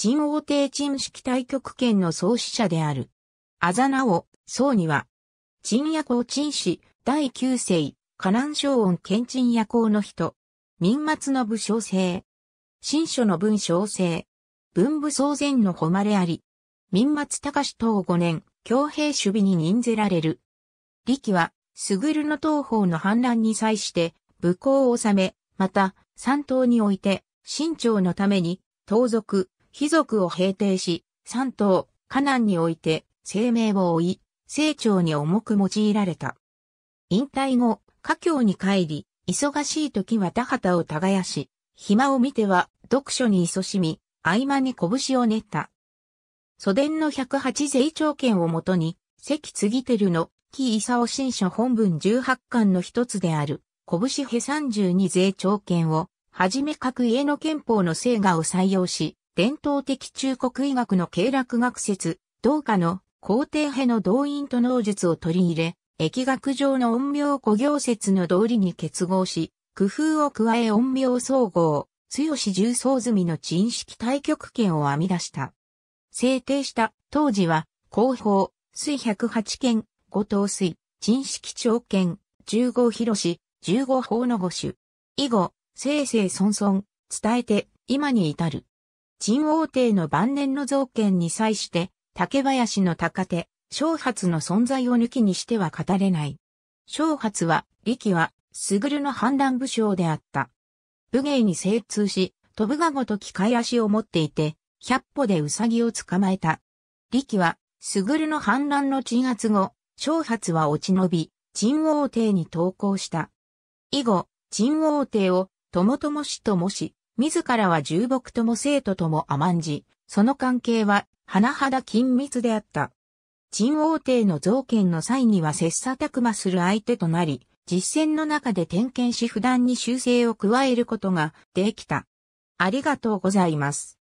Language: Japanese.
陳王帝陳式対極拳の創始者である。あざなお、宋には、陳夜行陳氏、第九世、河南省恩県陳夜行の人。民末の武将制。新書の文章制。文武創前の誉れあり。民末隆等五年、強兵守備に任ぜられる。力は、すぐるの東方の反乱に際して、武功を治め、また、三島において、清朝のために、盗賊、貴族を平定し、三島、河南において、生命を追い、成長に重く用いられた。引退後、家境に帰り、忙しい時は田畑を耕し、暇を見ては読書に勤しみ、合間に拳を練った。祖伝の108税長権をもとに、関継てるの木尾新書本文18巻の一つである、拳三32税長権を、はじめ各家の憲法の成画を採用し、伝統的中国医学の経絡学説、同家の皇帝派の動員と能術を取り入れ、疫学上の陰陽古行説の道理に結合し、工夫を加え陰陽総合、強し重層済みの陳式対極拳を編み出した。制定した当時は、広報、水108件、五等水、陳式長剣、十五広し、十五法の五種。以後、生生孫孫、伝えて、今に至る。陳王帝の晩年の造建に際して、竹林の高手、小発の存在を抜きにしては語れない。小発は、力は、すぐるの反乱武将であった。武芸に精通し、飛ぶがごとき械足を持っていて、百歩でウサギを捕まえた。力は、すぐるの反乱の鎮圧後、小発は落ち延び、陳王帝に投降した。以後、陳王帝を、ともともしともし、自らは重僕とも生徒とも甘んじ、その関係は、甚だ緊密であった。陳王帝の造権の際には切磋琢磨する相手となり、実践の中で点検し普段に修正を加えることができた。ありがとうございます。